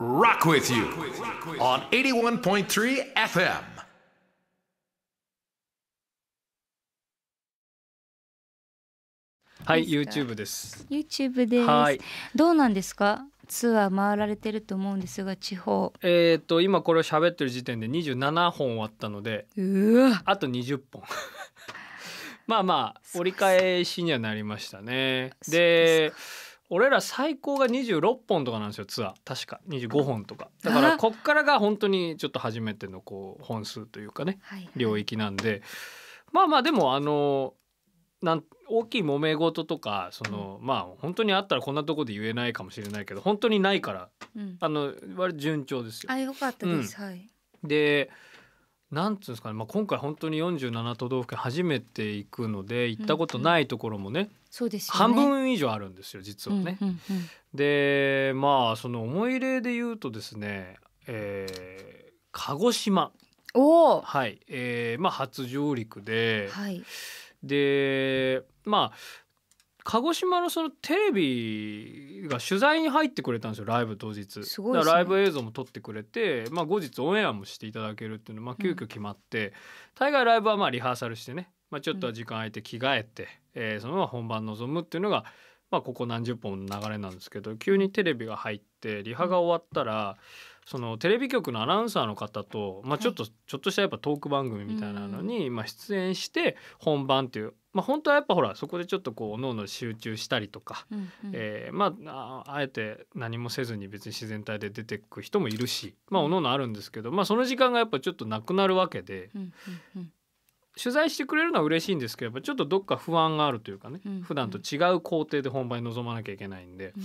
Rock with you on 81.3 FM. Hi, YouTube です。YouTube です。はい。どうなんですか？ツアー回られてると思うんですが地方えっ、と今これを喋ってる時点で二十七本終わったのであと二十本 まあまあ折り返しにはなりましたねで俺ら最高が26本とかなんですよツアー確か25本とかだからこっからが本当にちょっと初めてのこう本数というかね、はいはい、領域なんでまあまあでもあのなん大きい揉め事とかその、うん、まあ本当にあったらこんなところで言えないかもしれないけど本当にないから、うん、あの割順調ですよ。あよかったです、うん、はいでなんつうんですかね、まあ、今回本当に47都道府県初めて行くので行ったことないところもね,、そうです半分以上あるんですよ実はね。でまあその思い入れで言うとですね、えー、鹿児島おはいえーまあ、初上陸で、はい、でまあ鹿児島のそのテレビが取材に入ってくれたんですよライブ当日すごい、ね、ライブ映像も撮ってくれて、まあ、後日オンエアもしていただけるっていうのまあ急遽決まって、うん、大概ライブはまあリハーサルしてね、まあ、ちょっとは時間空いて着替えて、うん、えー、そのまま本番臨むっていうのが、まあ、ここ何十本の流れなんですけど急にテレビが入ってリハが終わったら。うんそのテレビ局のアナウンサーの方と、まあ、ちょっと、はい、ちょっとしたやっぱトーク番組みたいなのに、まあ、出演して本番っていう、まあ、本当はやっぱほらそこでちょっとこうおの集中したりとか、うんうん、えー、まあ、あえて何もせずに別に自然体で出てく人もいるし、まあ、おのおのあるんですけど、まあ、その時間がやっぱちょっとなくなるわけで。うんうんうん取材してくれるのは嬉しいんですけどやっぱちょっとどっか不安があるというかね、うん、うん、普段と違う工程で本番に臨まなきゃいけないんで、うん、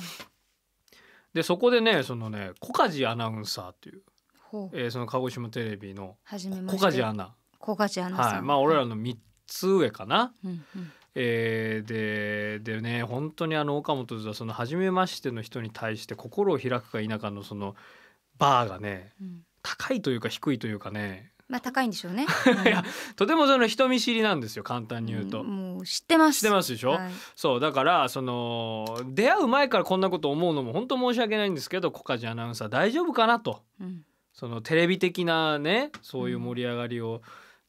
でそこでねそのね小梶アナウンサーという、ほうえーその鹿児島テレビの初めま小梶アナ、小梶アナさん、はい、まあ俺らの3つ上かな、うんうんえーででね本当にあの岡本図はその初めましての人に対して心を開くか否かのそのバーがねうん高いというか低いというかねまあ高いんでしょうね。いやとてもその人見知りなんですよ簡単に言うと。うんもう知ってます。知ってますでしょ、はいそうだからその出会う前からこんなこと思うのも本当申し訳ないんですけど小梶アナウンサー大丈夫かなとうんそのテレビ的なねそういう盛り上がりを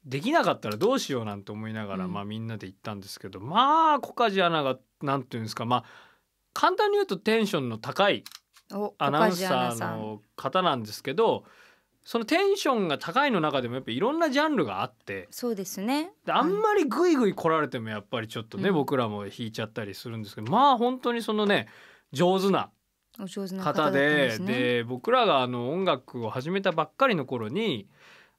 できなかったらどうしようなんて思いながら、うんまあみんなで行ったんですけどまあ小梶アナがなんていうんですかまあ簡単に言うとテンションの高いアナウンサー。の方なんですけどそのテンションが高いの中でもやっぱいろんなジャンルがあってそうですねであんまりグイグイ来られてもやっぱりちょっとね、うん、僕らも引いちゃったりするんですけどまあ本当にそのね上手な方で、ね、で僕らがあの音楽を始めたばっかりの頃に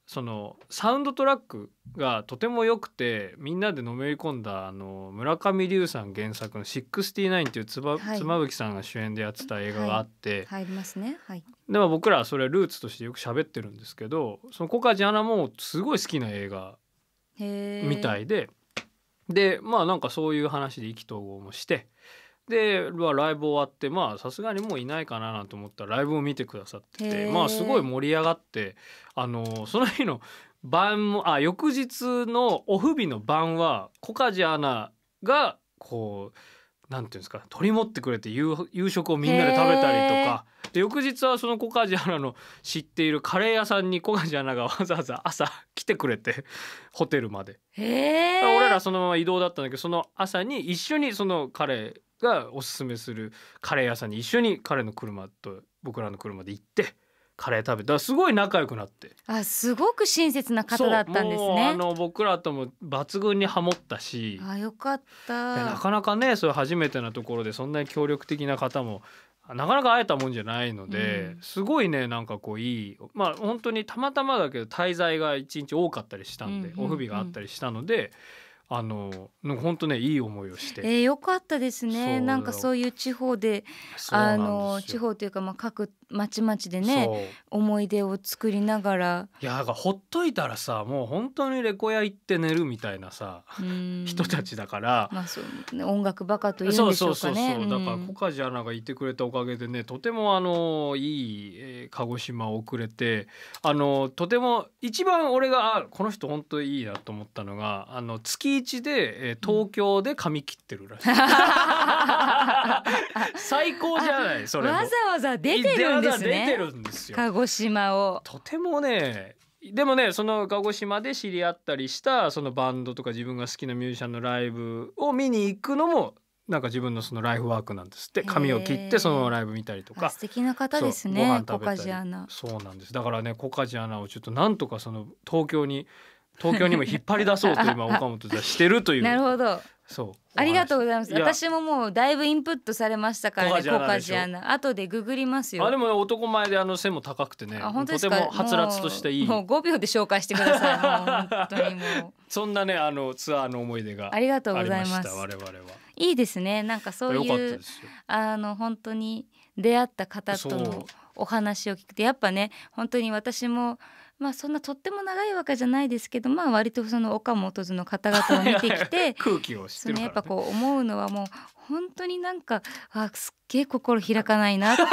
そのサウンドトラックがとても良くてみんなでのめり込んだあの村上龍さん原作の「69」っていうつば、はい、妻夫木さんが主演でやってた映画があって、はい、入りますね、はい、でも僕らはそれはルーツとしてよく喋ってるんですけどその小梶アナもすごい好きな映画みたいででまあなんかそういう話で意気投合もして。で、まあ、ライブ終わってまあさすがにもういないかななんて思ったらライブを見てくださっててまあすごい盛り上がってあのその日の晩もあ翌日のオフ日の晩は小梶アナがこう。なんていうんですか取り持ってくれて夕食をみんなで食べたりとか翌日はその小梶アナの知っているカレー屋さんに小梶アナがわざわざ朝来てくれてホテルまで俺らそのまま移動だったんだけどその朝に一緒にそのカレーがおすすめするカレー屋さんに一緒に彼の車と僕らの車で行ってカレー食べたすごい仲良くなってあすごく親切な方だったんですねあの僕らとも抜群にハモったしあよかったなかなかねそういう初めてなところでそんなに協力的な方もなかなか会えたもんじゃないので、うん、すごいねなんかこういいまあ本当にたまたまだけど滞在が一日多かったりしたんで、うんうんうん、オフ日があったりしたのであの本当ねいい思いをして、えー、よかったですねなんかそういう地方であの地方というか、まあ、各町々でね思い出を作りながらいやほっといたらさもう本当にレコ屋行って寝るみたいなさ人たちだから、まあそうね、音楽バカというんでしょうかねそうそうそうだからコ小梶アナがいてくれたおかげでねとてもあのいい、えー、鹿児島をくれてあのとても一番俺があ、この人本当いいなと思ったのがあの月月一で、えー、東京で髪切ってるらしい。最高じゃないそれわざわざ出てるんですね。出てるんですよ。鹿児島を。とてもねでもねその鹿児島で知り合ったりしたそのバンドとか自分が好きなミュージシャンのライブを見に行くのもなんか自分のそのライフワークなんですって髪を切ってそのライブ見たりとか素敵な方ですねコカジアナそうなんですだからねコカジアナをちょっとなんとかその東京に東京にも引っ張り出そうと今 岡本じゃしてるというなるほどそうありがとうございます私ももうだいぶインプットされましたからねコカジアナ後でググりますよあでも、男前であの背も高くてねあ本当ですかとてもはつらつとしていいもうも秒で紹介してください 本当にもうそんなねあのツアーの思い出がありがとうございます我々はいいですねなんかそういうあの本当に出会った方とのお話を聞くとやっぱね本当に私もまあそんなとっても長いわけじゃないですけどまあ割とその岡本の方々を見てきて 空気を知ってる、ね、やっぱこう思うのはもう本当になんかあすっげえ心開かないなって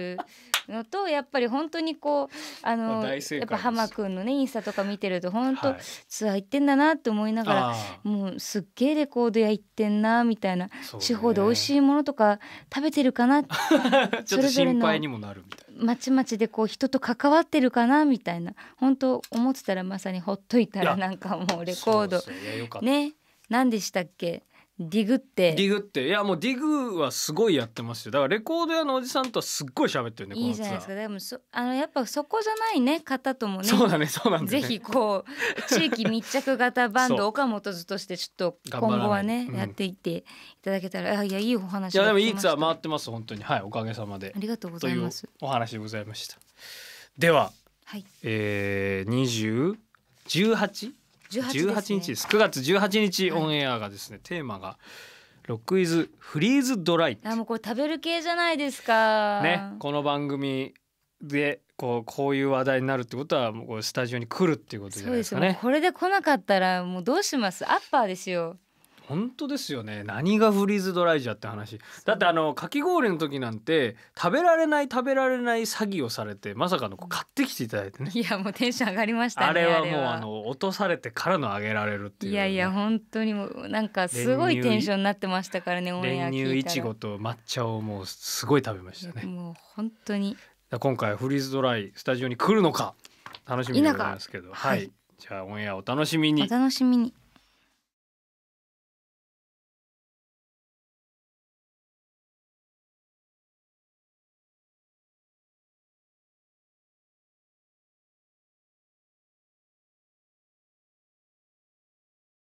いう のとやっぱり本当にこうあのやっぱ浜君のねインスタとか見てると本当、はい、ツアー行ってんだなって思いながらもうすっげえレコード屋行ってんなみたいな、ね、地方で美味しいものとか食べてるかな それぞれのまちまちでこう人と関わってるかなみたいな本当思ってたらまさにほっといたらなんかもうレコードね何でしたっけディグってディグっていやもうディグはすごいやってますよだからレコード屋のおじさんとはすっごい喋ってるねいいじゃないですかでもそあのやっぱそこじゃないね方ともねそうだねそうなんで、ね、ぜひこう地域密着型バンド 岡本図としてちょっと今後はね、うん、やっていっていただけたらあいやいいお話いやでもいいツアー回ってます本当にはいおかげさまでありがとうございますお話でございましたでは、はい、えー、2018 18日です、ね、9月18日オンエアがですね、はい、テーマがロックイズフリーズドライあもうこれ食べる系じゃないですかねこの番組でこうこういう話題になるってことはもうスタジオに来るっていうことじゃないですかねこれで来なかったらもうどうしますアッパーですよ本当ですよね何がフリーズドライじゃって話だってあのかき氷の時なんて食べられない食べられない詐欺をされてまさかの買ってきていただいてねいやもうテンション上がりましたねあれはもうあの落とされてからのあげられるっていう、ね、いやいや本当にもうなんかすごいテンションになってましたからね練乳いちごと抹茶をもうすごい食べましたねもう本当に今回フリーズドライスタジオに来るのか楽しみでございますけどはい、はい、じゃあオンエアお楽しみにお楽しみに